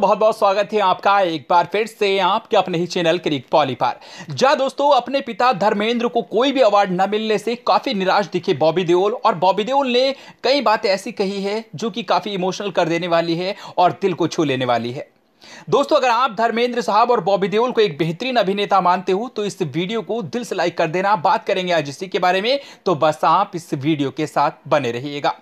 बहुत बहुत स्वागत है आपका एक बार फिर से आपके अपने ही चैनल क्रिक पॉली पर जहाँ दोस्तों अपने पिता धर्मेंद्र को कोई भी अवार्ड न मिलने से काफ़ी निराश दिखे बॉबी देओल और बॉबी देओल ने कई बातें ऐसी कही है जो कि काफ़ी इमोशनल कर देने वाली है और दिल को छू लेने वाली है दोस्तों अगर आप धर्मेंद्र साहब और बॉबी देओल को एक बेहतरीन अभिनेता मानते हो तो इस वीडियो को दिल से लाइक कर देना बात करेंगे आज इसी के बारे में तो बस आप इस वीडियो के साथ बने रहिएगा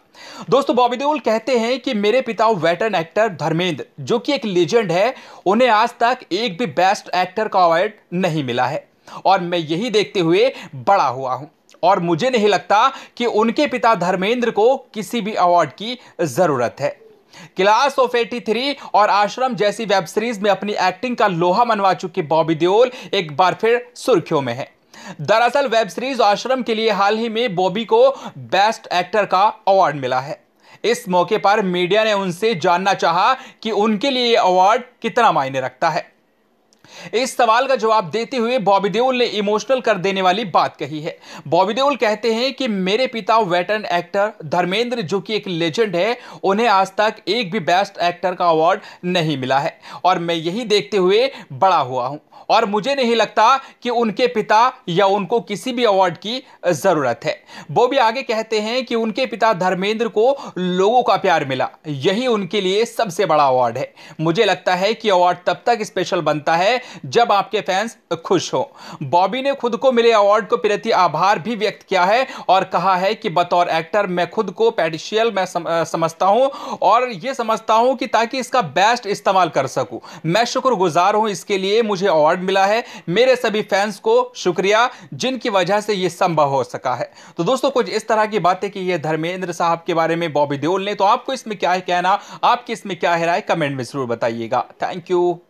दोस्तों बॉबी देओल कहते हैं कि मेरे पिता वेटरन एक्टर धर्मेंद्र जो कि एक लेजेंड है उन्हें आज तक एक भी बेस्ट एक्टर का अवार्ड नहीं मिला है और मैं यही देखते हुए बड़ा हुआ हूं और मुझे नहीं लगता कि उनके पिता धर्मेंद्र को किसी भी अवार्ड की जरूरत है क्लास ऑफ एटी थ्री और आश्रम जैसी वेब सीरीज में अपनी एक्टिंग का लोहा मनवा चुकी बॉबी देओल एक बार फिर सुर्खियों में है दरअसल वेब सीरीज आश्रम के लिए हाल ही में बॉबी को बेस्ट एक्टर का अवार्ड मिला है इस मौके पर मीडिया ने उनसे जानना चाहा कि उनके लिए अवार्ड कितना मायने रखता है इस सवाल का जवाब देते हुए बॉबी देओल ने इमोशनल कर देने वाली बात कही है बॉबी देओल कहते हैं कि मेरे पिता वेटर्न एक्टर धर्मेंद्र जो कि एक लेजेंड है उन्हें आज तक एक भी बेस्ट एक्टर का अवार्ड नहीं मिला है और मैं यही देखते हुए बड़ा हुआ हूं और मुझे नहीं लगता कि उनके पिता या उनको किसी भी अवार्ड की ज़रूरत है वो भी आगे कहते हैं कि उनके पिता धर्मेंद्र को लोगों का प्यार मिला यही उनके लिए सबसे बड़ा अवार्ड है मुझे लगता है कि अवार्ड तब तक स्पेशल बनता है है जब आपके फैंस खुश हो बॉबी ने खुद को मिले अवार्ड को प्रति आभार भी व्यक्त किया है और कहा है कि बतौर एक्टर मैं खुद को पेडिशियल मैं समझता हूं और यह समझता हूं कि ताकि इसका बेस्ट इस्तेमाल कर सकूं मैं शुक्रगुजार हूं इसके लिए मुझे अवार्ड मिला है मेरे सभी फैंस को शुक्रिया जिनकी वजह से यह संभव हो सका है तो दोस्तों कुछ इस तरह की बातें की है धर्मेंद्र साहब के बारे में बॉबी देओल ने तो आपको इसमें क्या है कहना आपकी इसमें क्या है राय कमेंट में जरूर बताइएगा थैंक यू